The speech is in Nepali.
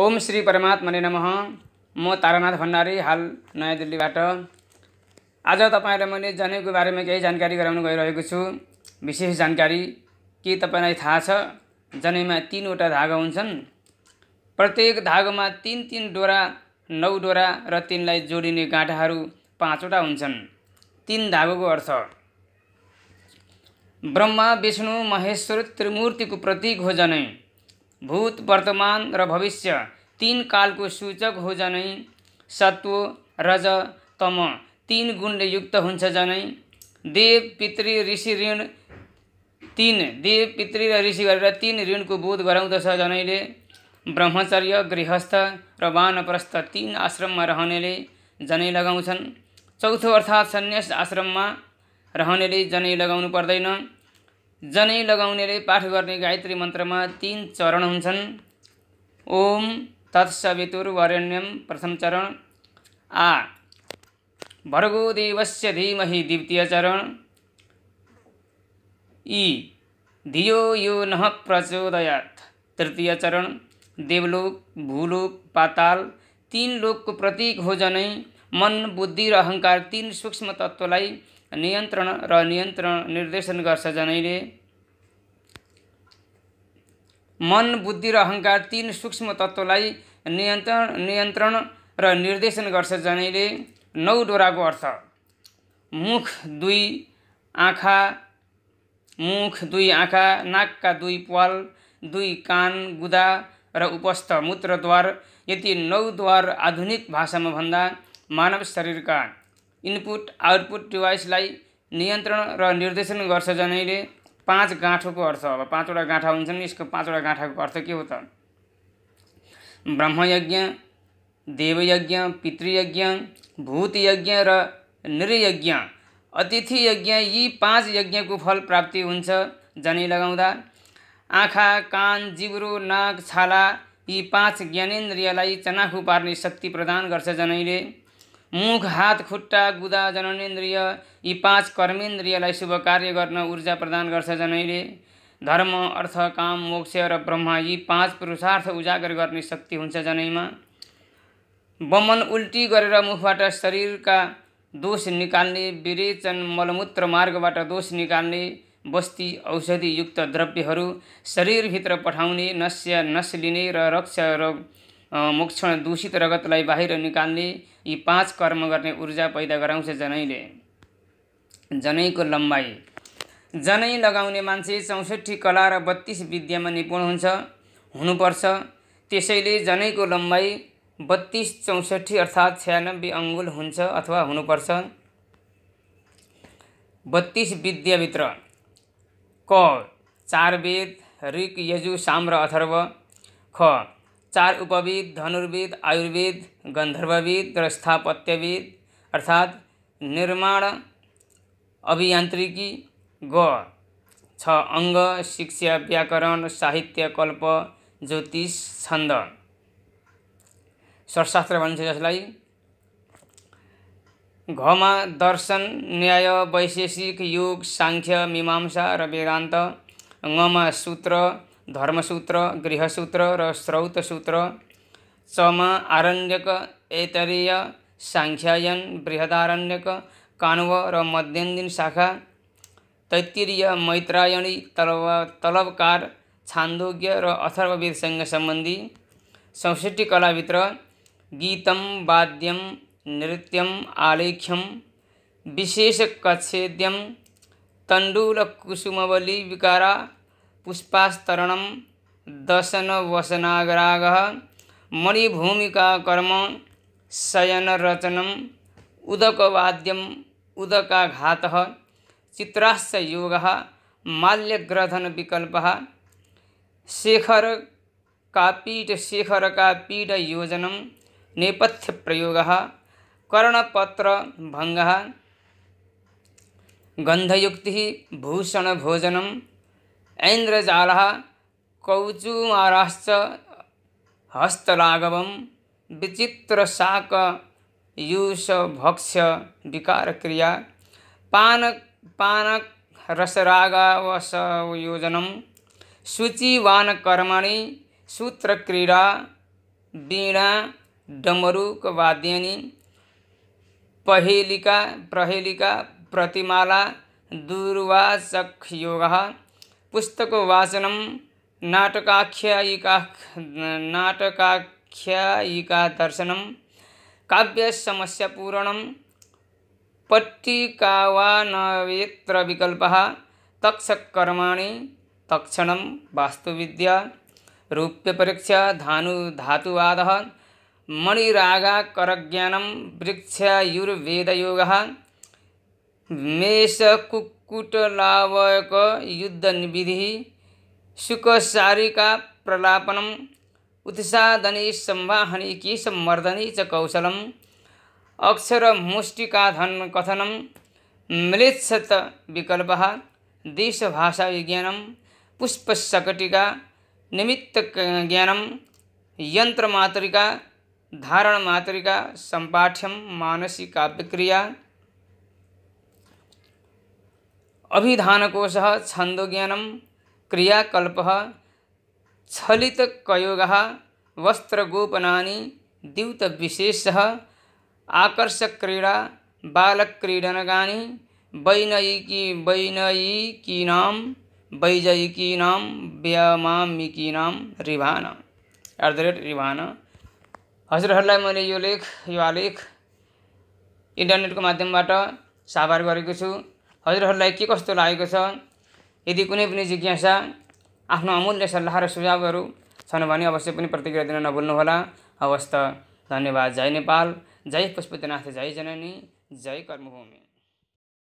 ओम श्री परमात्मने नम म तारानाथ भण्डारी हाल नयाँ दिल्लीबाट आज तपाईँहरूलाई मैले जनैको बारेमा केही जानकारी गराउन गइरहेको छु विशेष जानकारी के तपाईँलाई थाहा छ जनैमा तिनवटा धागा हुन्छन् प्रत्येक धागोमा तिन तिन डोरा नौ डोरा र तिनलाई जोडिने गाँठाहरू पाँचवटा हुन्छन् तिन धागोको अर्थ ब्रह्मा विष्णु महेश्वर त्रिमूर्तिको प्रतीक हो जनै भूत वर्तमान र भविष्य तीन कालको सूचक हो जनै सत्व रज तम तीन गुणले युक्त हुन्छ जनै देव पितृ ऋषि ऋण तीन देव पितृ र ऋषि गरेर तीन ऋणको बोध गराउँदछ जनैले ब्रह्मचर्य गृहस्थ र वानप्रस्थ तीन आश्रममा रहनेले जनै लगाउँछन् चौथो अर्थात् सन्यास आश्रममा रहनेले जनै लगाउनु पर्दैन जनै लगाउनेले पाठ गर्ने गायत्री मन्त्रमा तिन चरण हुन्छन् ओम तत्सवितुर्वरेण्यम प्रथम चरण आ भर्गोदेवस्य देवस्य धीमहि द्वितीय चरण ई धियो यो नः प्रचोदयात् तृतीय चरण देवलोक भूलोक पाताल तीन लोकको प्रतीक हो जनै मन बुद्धि र अहङ्कार तीन सूक्ष्म तत्त्वलाई नियन्त्रण र नियन्त्रण निर्देशन गर्छ जनैले मन बुद्धि र अहङ्कार तिन सूक्ष्म तत्त्वलाई नियन्त्रण नियन्त्रण र निर्देशन गर्छ जनैले नौ डोराको अर्थ मुख दुई आँखा मुख दुई आँखा नाकका दुई पाल दुई कान गुदा र उपस्थ मूत्रद्वार यति नौद्वार आधुनिक भाषामा भन्दा मानव शरीरका इनपुट आउटपुट डिभाइसलाई नियन्त्रण र निर्देशन गर्छ जनैले पाँच गाँठोको अर्थ अब पाँचवटा गाँठा हुन्छन् यसको पाँचवटा गाँठाको अर्थ के हो त ब्रह्मयज्ञ देवयज्ञ पितृयज्ञ भूतयज्ञ र नृयज्ञ अतिथि यज्ञ यी पाँच यज्ञको फल प्राप्ति हुन्छ जनै लगाउँदा आँखा कान जिब्रो नाक छाला यी पाँच ज्ञानेन्द्रियलाई चनाखु पार्ने शक्ति प्रदान गर्छ जनैले मुख हात खुट्टा गुदा जननेन्द्रिय यी पाँच कर्मेन्द्रियलाई शुभ कार्य गर्न ऊर्जा प्रदान गर्छ जनैले धर्म अर्थ काम मोक्ष र ब्रह्म यी पाँच पुरुषार्थ उजागर गर्ने शक्ति हुन्छ जनैमा बमन उल्टी गरेर मुखबाट शरीरका दोष निकाल्ने विरेचन मलमूत्र मार्गबाट दोष निकाल्ने बस्ती औषधियुक्त द्रव्यहरू शरीरभित्र पठाउने नस्य नस लिने र रक्षा रोग मोक्षण दूषित रगतलाई बाहिर निकाल्ने यी पाँच कर्म गर्ने ऊर्जा पैदा गराउँछ जनैले जनैको लम्बाइ जनै लगाउने मान्छे चौसठी कला र बत्तिस विद्यामा निपुण हुन्छ हुनुपर्छ त्यसैले जनैको लम्बाइ बत्तिस चौसठी अर्थात् छ्यानब्बे अङ्गुल हुन्छ अथवा हुनुपर्छ बत्तिस विद्याभित्र क चार वेद ऋक यजु साम अथर्व ख चार उपविद धनुर्विद, आयुर्वेद गन्धर्वविद र स्थापत्यविद अर्थात् निर्माण अभियांत्रिकी ग छ अंग शिक्षा व्याकरण साहित्य कल्प ज्योतिष छंद सर्शास्त्र भनिन्छ जसलाई घमा दर्शन न्याय वैशेषिक योग साङ्ख्य मीमांसा र वेदान्त सूत्र धर्मसूत्र गृहसूत्र र श्रौतसूत्र चमा आरण्यक ऐतरेय साङ्ख्यायन बृहदारण्यक कान्व र मध्यन्दिन शाखा तैत्तिरीय मैत्रायणी तलब तलबकार छान्दोग्य र अथर्ववेदसँग सम्बन्धी संसठी कलाभित्र गीतम वाद्यम नृत्यम आलेख्यम विशेष कच्छेद्यम तण्डुलकुसुमवली विकारा पुष्पास्तरणं दशनवसनाग्रागः मणिभूमिकाकर्म शयनरचनम् उदकवाद्यम् उदकाघातः चित्रास्य योगः माल्यग्रथनविकल्पः शेखरकापीठशेखरकापीठयोजनं नेपथ्यप्रयोगः कर्णपत्रभङ्गः गन्धयुक्तिः भूषणभोजनं ऐन्द्रजालः कौचुमाराश्च हस्तलाघवं विचित्रशाकयूषभक्ष्य विकारक्रिया पानक पानकरसरागावसयोजनं शुचिवानकर्मणि सूत्रक्रीडा वीणा डमरुकवाद्यनि पहेलिका प्रहेलिका प्रतिमाला दूर्वाचकयोगः पुस्तकवाचनं नाटकाख्यायिका नाटकाख्यायिकादर्शनं काव्यसमस्यापूरणं पट्टिकावानवेत्रविकल्पः तक्षकर्मा तक्षण वास्तुविद्या रूप्यपरीक्षा धानु धातुवादः मणिरागाकरज्ञानं वृक्षायुर्वेदयोगः मेषकुक् कुटलावयक युद्ध निविधि सुखसारी का प्रलापनम उत्साधने संवाहने की संवर्धनी च कौशल अक्षर मुष्टिका धन कथनम मिलित्सत विकल्प देशभाषा विज्ञानम पुष्पशकटिका निमित्त ज्ञानम यंत्रमातृका धारणमातृका संपाठ्यम मानसिक काव्यक्रिया अभिधानकोशः छन्दोज्ञानं क्रियाकल्पः स्खलितकयोगः वस्त्रगोपनानि द्यूतविशेषः आकर्षक्रीडा बालक्रीडनकानि वैनयिकी वैनयिकीनां वैजयिकीनां व्यामामिकीनां रिभाना एट द रेट रिवान हजुरहरूलाई मैले यो लेख यो आलेख इन्टरनेटको माध्यमबाट साभार गरेको छु हजुरहरूलाई के कस्तो लागेको छ यदि कुनै पनि जिज्ञासा आफ्नो अमूल्य सल्लाह र सुझावहरू छन् भने अवश्य पनि प्रतिक्रिया दिन नभुल्नुहोला हवस् त धन्यवाद जय नेपाल जय पशुपतिनाथ जय जननी जय कर्मभूमि